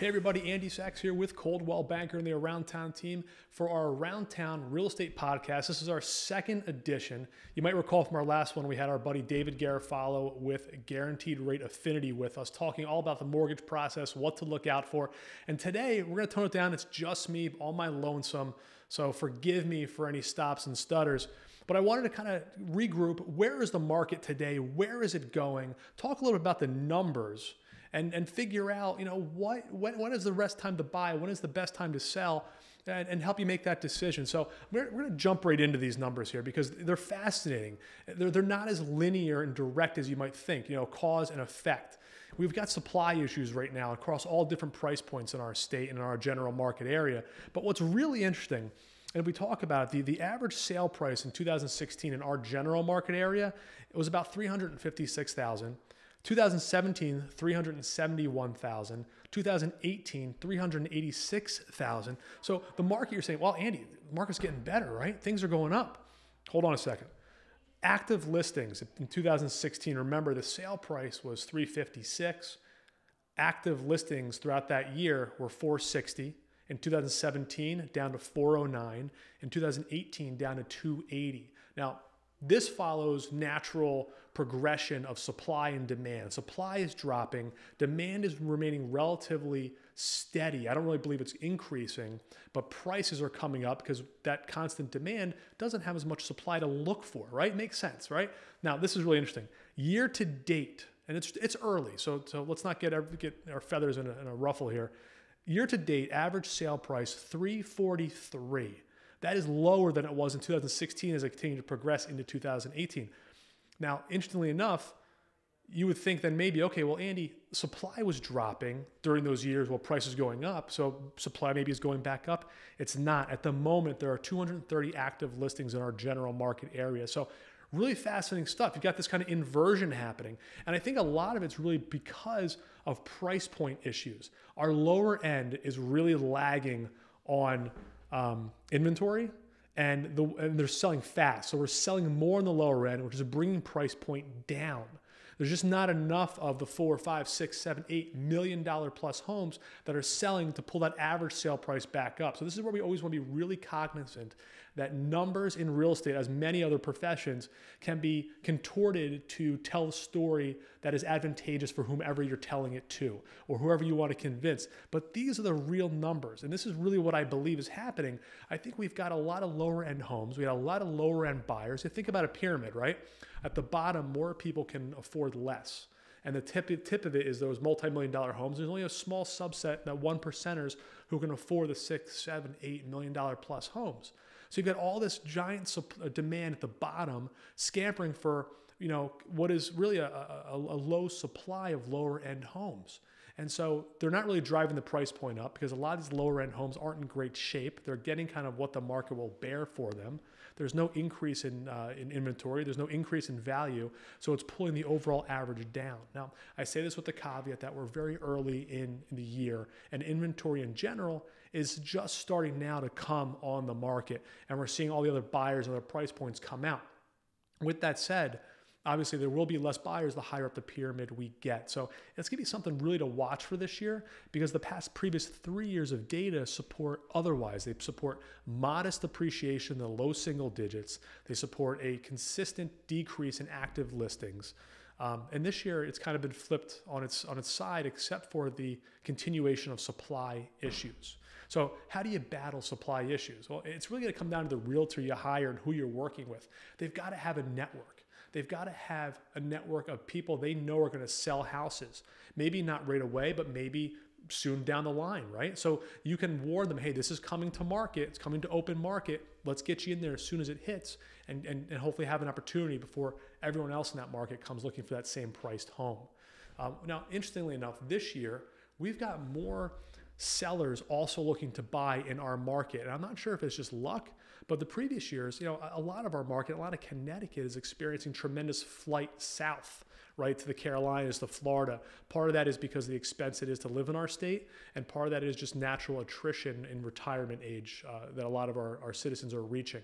Hey everybody, Andy Sachs here with Coldwell Banker and the Around Town team for our Around Town Real Estate Podcast. This is our second edition. You might recall from our last one, we had our buddy David Garofalo with Guaranteed Rate Affinity with us, talking all about the mortgage process, what to look out for. And today we're gonna to tone it down. It's just me, all my lonesome. So forgive me for any stops and stutters. But I wanted to kind of regroup. Where is the market today? Where is it going? Talk a little bit about the numbers and and figure out you know what when, when is the best time to buy when is the best time to sell and, and help you make that decision so we're, we're going to jump right into these numbers here because they're fascinating they're, they're not as linear and direct as you might think you know cause and effect We've got supply issues right now across all different price points in our state and in our general market area. But what's really interesting, and we talk about it, the, the average sale price in 2016 in our general market area, it was about 356,000. 2017, 371,000. 2018, 386,000. So the market, you're saying, well, Andy, the market's getting better, right? Things are going up. Hold on a second. Active listings in 2016, remember the sale price was 356. Active listings throughout that year were 460. In 2017, down to 409. In 2018, down to 280. Now, this follows natural progression of supply and demand. Supply is dropping, demand is remaining relatively steady. I don't really believe it's increasing, but prices are coming up because that constant demand doesn't have as much supply to look for, right? Makes sense, right? Now, this is really interesting. Year to date, and it's it's early, so so let's not get get our feathers in a, in a ruffle here. Year to date, average sale price 343. That is lower than it was in 2016 as it continued to progress into 2018. Now, interestingly enough, you would think then maybe, okay, well, Andy, supply was dropping during those years while price going up. So supply maybe is going back up. It's not. At the moment, there are 230 active listings in our general market area. So really fascinating stuff. You've got this kind of inversion happening. And I think a lot of it's really because of price point issues. Our lower end is really lagging on um, inventory and, the, and they're selling fast. So we're selling more on the lower end, which is bringing price point down. There's just not enough of the four, five, six, seven, eight million dollar plus homes that are selling to pull that average sale price back up. So this is where we always want to be really cognizant that numbers in real estate, as many other professions, can be contorted to tell a story that is advantageous for whomever you're telling it to or whoever you want to convince. But these are the real numbers. And this is really what I believe is happening. I think we've got a lot of lower end homes, we got a lot of lower end buyers. You think about a pyramid, right? At the bottom, more people can afford less. And the tip, tip of it is those multi-million dollar homes. There's only a small subset that one percenters who can afford the six, seven, eight million dollar plus homes. So you've got all this giant uh, demand at the bottom scampering for you know what is really a, a, a low supply of lower end homes. And so they're not really driving the price point up because a lot of these lower end homes aren't in great shape. They're getting kind of what the market will bear for them. There's no increase in, uh, in inventory, there's no increase in value. So it's pulling the overall average down. Now, I say this with the caveat that we're very early in, in the year and inventory in general is just starting now to come on the market. And we're seeing all the other buyers and other price points come out. With that said, obviously there will be less buyers the higher up the pyramid we get. So it's going to be something really to watch for this year because the past previous three years of data support otherwise. They support modest appreciation in the low single digits, they support a consistent decrease in active listings. Um, and this year, it's kind of been flipped on its on its side, except for the continuation of supply issues. So, how do you battle supply issues? Well, it's really going to come down to the realtor you hire and who you're working with. They've got to have a network. They've got to have a network of people they know are going to sell houses. Maybe not right away, but maybe soon down the line, right? So you can warn them, hey, this is coming to market, it's coming to open market. Let's get you in there as soon as it hits and, and, and hopefully have an opportunity before everyone else in that market comes looking for that same priced home. Um, now, interestingly enough, this year, we've got more sellers also looking to buy in our market. And I'm not sure if it's just luck, but the previous years, you know, a lot of our market, a lot of Connecticut is experiencing tremendous flight south, right, to the Carolinas, to Florida. Part of that is because of the expense it is to live in our state, and part of that is just natural attrition in retirement age uh, that a lot of our, our citizens are reaching.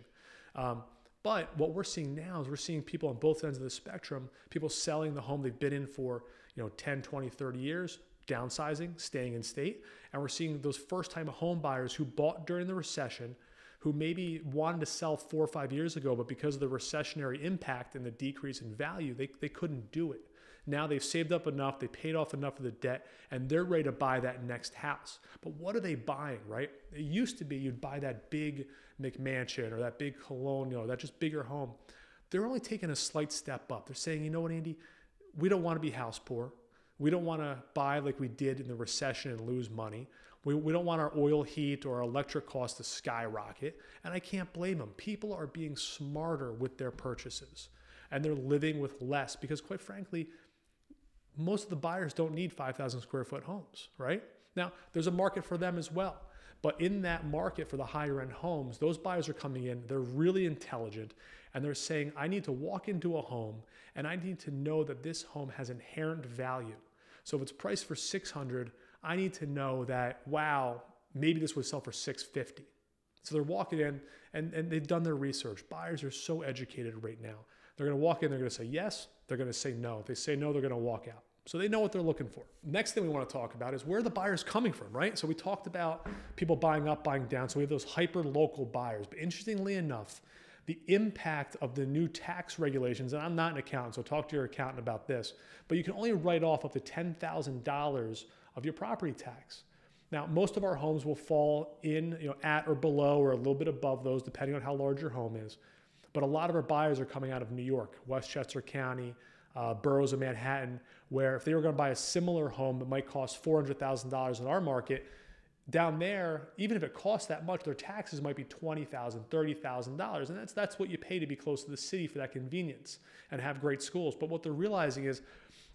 Um, but what we're seeing now is we're seeing people on both ends of the spectrum, people selling the home they've been in for, you know, 10, 20, 30 years, downsizing, staying in state. And we're seeing those first time home buyers who bought during the recession, who maybe wanted to sell four or five years ago, but because of the recessionary impact and the decrease in value, they, they couldn't do it. Now they've saved up enough, they paid off enough of the debt, and they're ready to buy that next house. But what are they buying, right? It used to be you'd buy that big McMansion or that big colonial or that just bigger home. They're only taking a slight step up. They're saying, you know what, Andy, we don't want to be house poor. We don't want to buy like we did in the recession and lose money. We, we don't want our oil heat or our electric costs to skyrocket. And I can't blame them. People are being smarter with their purchases and they're living with less because, quite frankly, most of the buyers don't need 5,000 square foot homes, right? Now, there's a market for them as well. But in that market for the higher end homes, those buyers are coming in, they're really intelligent, and they're saying, I need to walk into a home and I need to know that this home has inherent value. So if it's priced for 600, I need to know that, wow, maybe this would sell for 650. So they're walking in and, and they've done their research. Buyers are so educated right now. They're gonna walk in, they're gonna say yes, they're gonna say no. If they say no, they're gonna walk out. So they know what they're looking for. Next thing we want to talk about is where the buyer's coming from, right? So we talked about people buying up, buying down. So we have those hyper local buyers. But interestingly enough, the impact of the new tax regulations, and I'm not an accountant, so talk to your accountant about this, but you can only write off up to $10,000 of your property tax. Now, most of our homes will fall in, you know, at or below or a little bit above those, depending on how large your home is. But a lot of our buyers are coming out of New York, Westchester County, uh, boroughs of Manhattan, where if they were going to buy a similar home that might cost $400,000 in our market, down there, even if it costs that much, their taxes might be $20,000, $30,000. And that's, that's what you pay to be close to the city for that convenience and have great schools. But what they're realizing is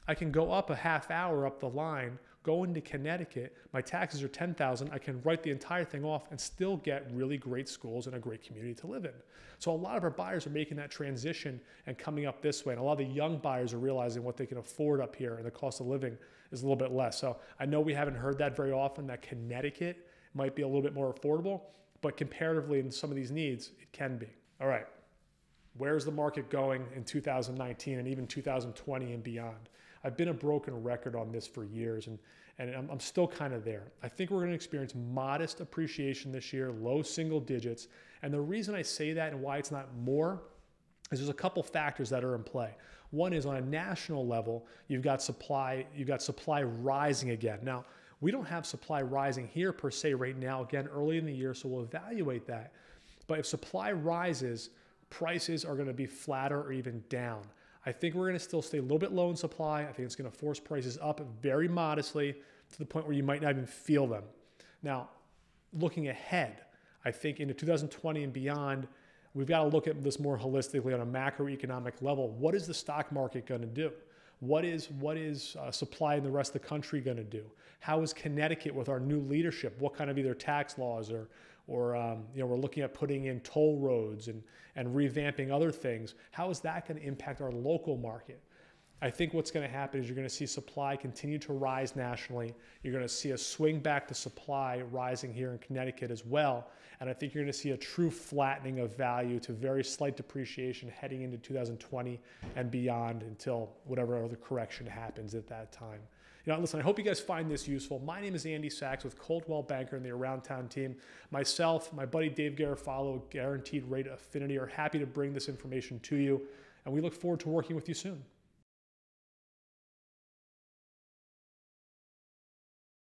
I can go up a half hour up the line going to Connecticut, my taxes are 10,000, I can write the entire thing off and still get really great schools and a great community to live in. So a lot of our buyers are making that transition and coming up this way. And a lot of the young buyers are realizing what they can afford up here and the cost of living is a little bit less. So I know we haven't heard that very often that Connecticut might be a little bit more affordable, but comparatively in some of these needs, it can be. All right. Where's the market going in 2019 and even 2020 and beyond? I've been a broken record on this for years, and, and I'm, I'm still kind of there. I think we're going to experience modest appreciation this year, low single digits. And the reason I say that and why it's not more is there's a couple factors that are in play. One is on a national level, you've got supply, you've got supply rising again. Now, we don't have supply rising here per se right now, again, early in the year, so we'll evaluate that. But if supply rises, prices are going to be flatter or even down. I think we're going to still stay a little bit low in supply. I think it's going to force prices up very modestly to the point where you might not even feel them. Now, looking ahead, I think into 2020 and beyond, we've got to look at this more holistically on a macroeconomic level. What is the stock market going to do? What is what is uh, supply in the rest of the country going to do? How is Connecticut with our new leadership? What kind of either tax laws or or um, you know we're looking at putting in toll roads and and revamping other things how is that going to impact our local market i think what's going to happen is you're going to see supply continue to rise nationally you're going to see a swing back to supply rising here in connecticut as well and i think you're going to see a true flattening of value to very slight depreciation heading into 2020 and beyond until whatever other correction happens at that time you know, listen, I hope you guys find this useful. My name is Andy Sachs with Coldwell Banker and the Around Town team. Myself, my buddy Dave Garofalo, Guaranteed Rate Affinity, are happy to bring this information to you. And we look forward to working with you soon.